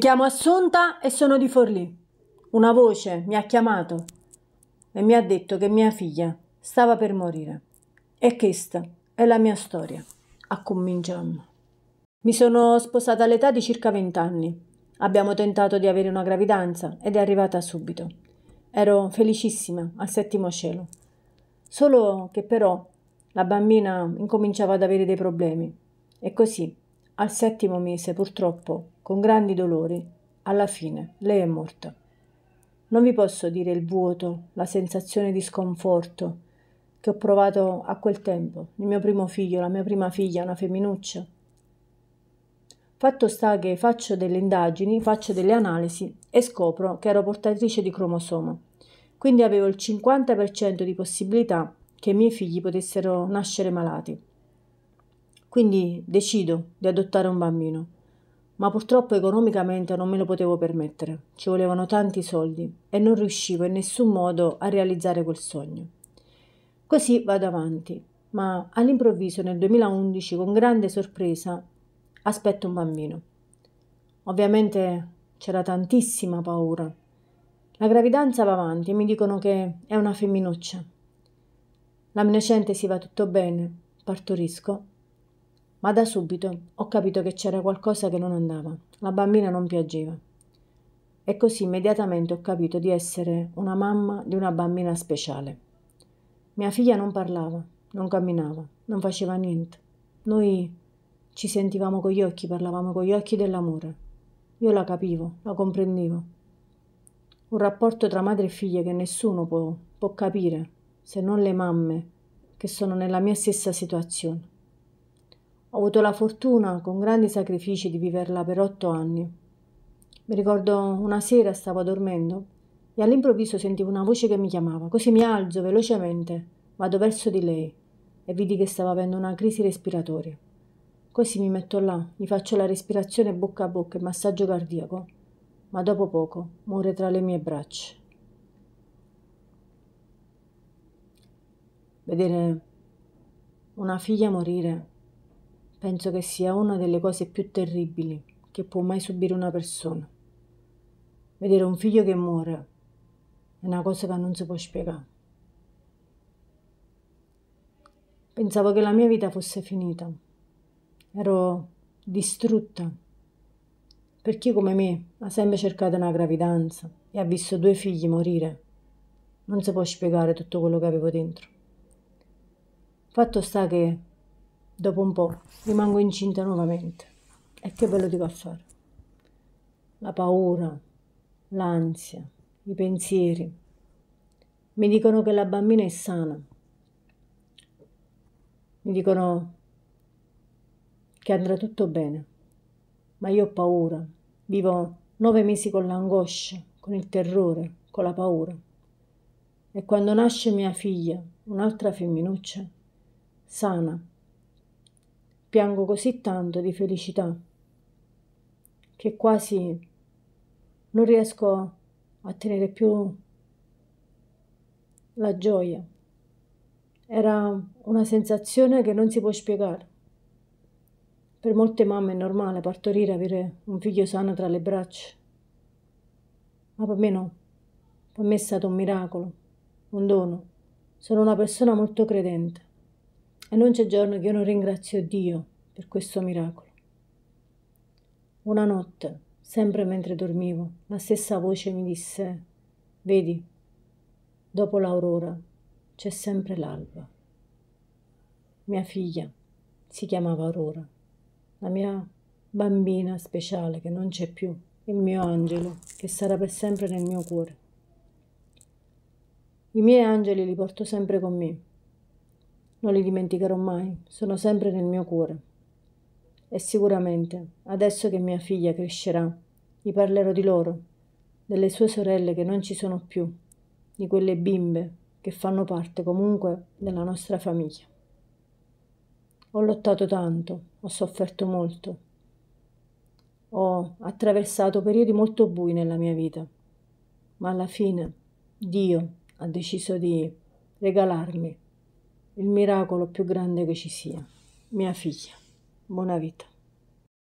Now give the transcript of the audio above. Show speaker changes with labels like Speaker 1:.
Speaker 1: Mi chiamo Assunta e sono di Forlì. Una voce mi ha chiamato e mi ha detto che mia figlia stava per morire. E questa è la mia storia. A cominciamo. Mi sono sposata all'età di circa 20 anni. Abbiamo tentato di avere una gravidanza ed è arrivata subito. Ero felicissima al settimo cielo. Solo che però la bambina incominciava ad avere dei problemi e così al settimo mese purtroppo con grandi dolori. Alla fine, lei è morta. Non vi posso dire il vuoto, la sensazione di sconforto che ho provato a quel tempo, il mio primo figlio, la mia prima figlia, una femminuccia. Fatto sta che faccio delle indagini, faccio delle analisi e scopro che ero portatrice di cromosomo. Quindi avevo il 50% di possibilità che i miei figli potessero nascere malati. Quindi decido di adottare un bambino ma purtroppo economicamente non me lo potevo permettere, ci volevano tanti soldi e non riuscivo in nessun modo a realizzare quel sogno. Così vado avanti, ma all'improvviso nel 2011 con grande sorpresa aspetto un bambino. Ovviamente c'era tantissima paura. La gravidanza va avanti e mi dicono che è una femminuccia. La L'amnescente si va tutto bene, partorisco ma da subito ho capito che c'era qualcosa che non andava. La bambina non piangeva. E così immediatamente ho capito di essere una mamma di una bambina speciale. Mia figlia non parlava, non camminava, non faceva niente. Noi ci sentivamo con gli occhi, parlavamo con gli occhi dell'amore. Io la capivo, la comprendevo. Un rapporto tra madre e figlia che nessuno può, può capire, se non le mamme che sono nella mia stessa situazione. Ho avuto la fortuna, con grandi sacrifici, di viverla per otto anni. Mi ricordo una sera stavo dormendo e all'improvviso sentivo una voce che mi chiamava. Così mi alzo velocemente, vado verso di lei e vidi che stava avendo una crisi respiratoria. Così mi metto là, mi faccio la respirazione bocca a bocca e massaggio cardiaco, ma dopo poco muore tra le mie braccia. Vedere una figlia morire penso che sia una delle cose più terribili che può mai subire una persona. Vedere un figlio che muore è una cosa che non si può spiegare. Pensavo che la mia vita fosse finita. Ero distrutta. Per chi come me ha sempre cercato una gravidanza e ha visto due figli morire, non si può spiegare tutto quello che avevo dentro. Fatto sta che dopo un po' rimango incinta nuovamente. E che ve lo dico a fare? La paura, l'ansia, i pensieri. Mi dicono che la bambina è sana. Mi dicono che andrà tutto bene. Ma io ho paura. Vivo nove mesi con l'angoscia, con il terrore, con la paura. E quando nasce mia figlia, un'altra femminuccia, sana, piango così tanto di felicità che quasi non riesco a tenere più la gioia. Era una sensazione che non si può spiegare. Per molte mamme è normale partorire, avere un figlio sano tra le braccia, ma per me no. Per me è stato un miracolo, un dono. Sono una persona molto credente. E non c'è giorno che io non ringrazio Dio per questo miracolo. Una notte, sempre mentre dormivo, la stessa voce mi disse, vedi, dopo l'aurora c'è sempre l'alba. Mia figlia si chiamava Aurora, la mia bambina speciale che non c'è più, il mio angelo che sarà per sempre nel mio cuore. I miei angeli li porto sempre con me non li dimenticherò mai, sono sempre nel mio cuore. E sicuramente, adesso che mia figlia crescerà, gli parlerò di loro, delle sue sorelle che non ci sono più, di quelle bimbe che fanno parte comunque della nostra famiglia. Ho lottato tanto, ho sofferto molto, ho attraversato periodi molto bui nella mia vita, ma alla fine Dio ha deciso di regalarmi il miracolo più grande che ci sia. Mia figlia, buona vita.